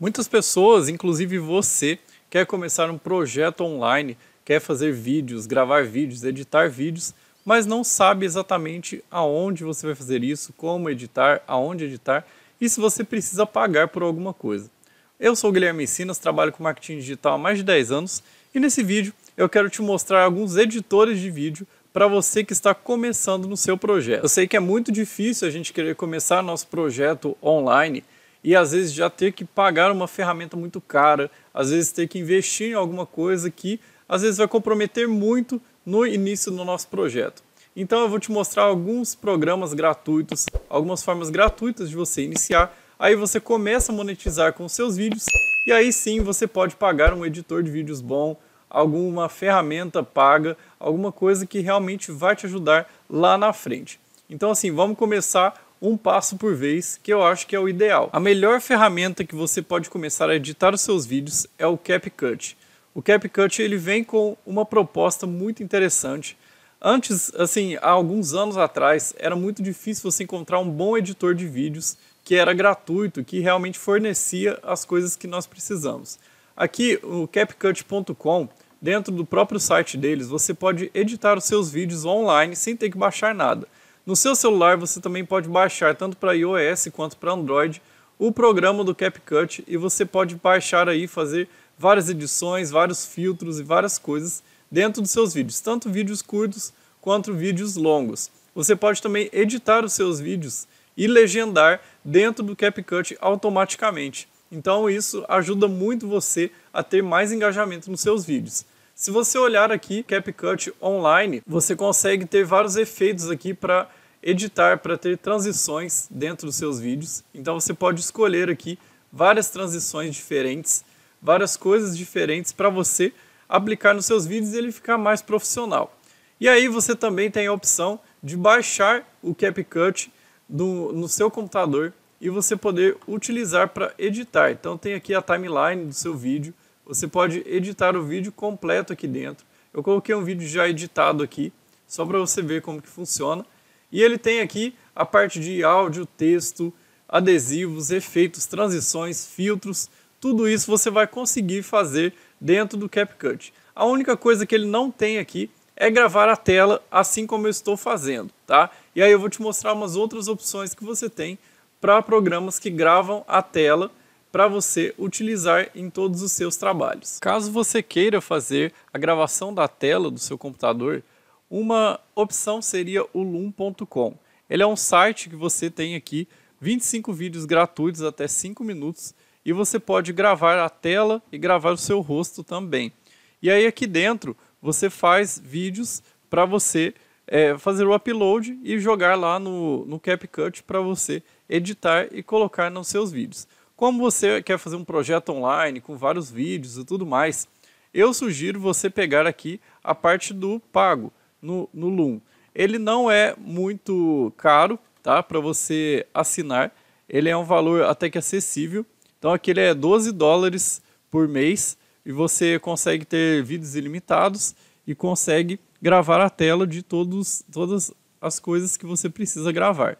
Muitas pessoas, inclusive você, quer começar um projeto online, quer fazer vídeos, gravar vídeos, editar vídeos, mas não sabe exatamente aonde você vai fazer isso, como editar, aonde editar e se você precisa pagar por alguma coisa. Eu sou o Guilherme Sinas, trabalho com marketing digital há mais de 10 anos e nesse vídeo eu quero te mostrar alguns editores de vídeo para você que está começando no seu projeto. Eu sei que é muito difícil a gente querer começar nosso projeto online e às vezes já ter que pagar uma ferramenta muito cara, às vezes ter que investir em alguma coisa que às vezes vai comprometer muito no início do nosso projeto. Então eu vou te mostrar alguns programas gratuitos, algumas formas gratuitas de você iniciar. Aí você começa a monetizar com seus vídeos e aí sim você pode pagar um editor de vídeos bom, alguma ferramenta paga, alguma coisa que realmente vai te ajudar lá na frente. Então assim, vamos começar um passo por vez, que eu acho que é o ideal. A melhor ferramenta que você pode começar a editar os seus vídeos é o CapCut. O CapCut ele vem com uma proposta muito interessante. Antes, assim, há alguns anos atrás, era muito difícil você encontrar um bom editor de vídeos que era gratuito, que realmente fornecia as coisas que nós precisamos. Aqui, o CapCut.com, dentro do próprio site deles, você pode editar os seus vídeos online sem ter que baixar nada. No seu celular você também pode baixar tanto para iOS quanto para Android o programa do CapCut e você pode baixar aí fazer várias edições, vários filtros e várias coisas dentro dos seus vídeos, tanto vídeos curtos quanto vídeos longos. Você pode também editar os seus vídeos e legendar dentro do CapCut automaticamente. Então isso ajuda muito você a ter mais engajamento nos seus vídeos. Se você olhar aqui CapCut Online, você consegue ter vários efeitos aqui para editar para ter transições dentro dos seus vídeos. Então você pode escolher aqui várias transições diferentes, várias coisas diferentes para você aplicar nos seus vídeos e ele ficar mais profissional. E aí você também tem a opção de baixar o CapCut no, no seu computador e você poder utilizar para editar. Então tem aqui a timeline do seu vídeo, você pode editar o vídeo completo aqui dentro. Eu coloquei um vídeo já editado aqui, só para você ver como que funciona. E ele tem aqui a parte de áudio, texto, adesivos, efeitos, transições, filtros, tudo isso você vai conseguir fazer dentro do CapCut. A única coisa que ele não tem aqui é gravar a tela assim como eu estou fazendo, tá? E aí eu vou te mostrar umas outras opções que você tem para programas que gravam a tela para você utilizar em todos os seus trabalhos. Caso você queira fazer a gravação da tela do seu computador, uma opção seria o loom.com. Ele é um site que você tem aqui 25 vídeos gratuitos até 5 minutos e você pode gravar a tela e gravar o seu rosto também. E aí aqui dentro você faz vídeos para você é, fazer o upload e jogar lá no, no CapCut para você editar e colocar nos seus vídeos. Como você quer fazer um projeto online com vários vídeos e tudo mais, eu sugiro você pegar aqui a parte do pago no, no Loom. Ele não é muito caro tá? para você assinar, ele é um valor até que acessível. Então aqui ele é 12 dólares por mês e você consegue ter vídeos ilimitados e consegue gravar a tela de todos, todas as coisas que você precisa gravar.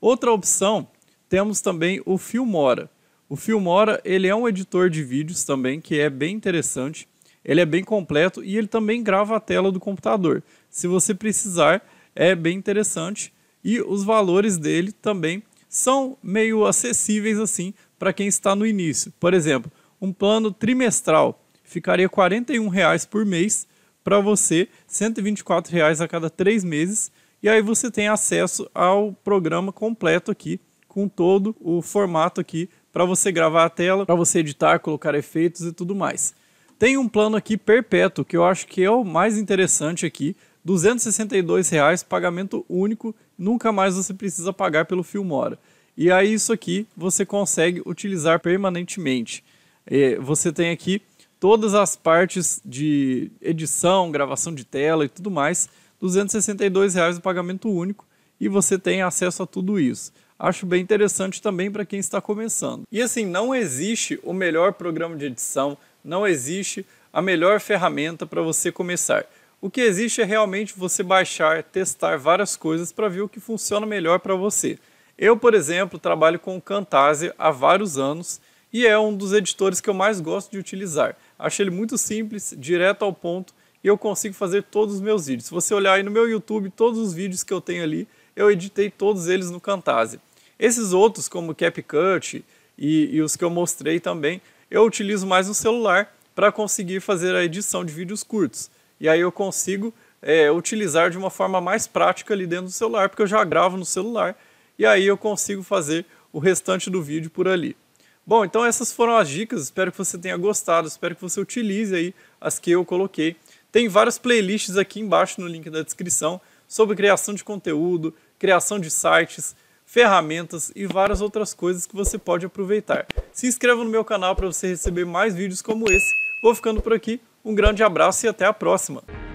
Outra opção, temos também o Filmora. O Filmora ele é um editor de vídeos também que é bem interessante ele é bem completo e ele também grava a tela do computador. Se você precisar, é bem interessante e os valores dele também são meio acessíveis assim para quem está no início. Por exemplo, um plano trimestral ficaria R$ 41,00 por mês, para você, R$ 124,00 a cada três meses, e aí você tem acesso ao programa completo aqui, com todo o formato aqui, para você gravar a tela, para você editar, colocar efeitos e tudo mais. Tem um plano aqui perpétuo, que eu acho que é o mais interessante aqui. R$ 262,00, pagamento único, nunca mais você precisa pagar pelo Filmora. E aí isso aqui você consegue utilizar permanentemente. É, você tem aqui todas as partes de edição, gravação de tela e tudo mais, R$ 262,00 o pagamento único e você tem acesso a tudo isso. Acho bem interessante também para quem está começando. E assim, não existe o melhor programa de edição, não existe a melhor ferramenta para você começar. O que existe é realmente você baixar, testar várias coisas para ver o que funciona melhor para você. Eu, por exemplo, trabalho com o Camtasia há vários anos e é um dos editores que eu mais gosto de utilizar. Acho ele muito simples, direto ao ponto e eu consigo fazer todos os meus vídeos. Se você olhar aí no meu YouTube, todos os vídeos que eu tenho ali, eu editei todos eles no Camtasia. Esses outros, como CapCut e, e os que eu mostrei também, eu utilizo mais o celular para conseguir fazer a edição de vídeos curtos. E aí eu consigo é, utilizar de uma forma mais prática ali dentro do celular, porque eu já gravo no celular e aí eu consigo fazer o restante do vídeo por ali. Bom, então essas foram as dicas, espero que você tenha gostado, espero que você utilize aí as que eu coloquei. Tem várias playlists aqui embaixo no link da descrição sobre criação de conteúdo, criação de sites, ferramentas e várias outras coisas que você pode aproveitar. Se inscreva no meu canal para você receber mais vídeos como esse. Vou ficando por aqui, um grande abraço e até a próxima!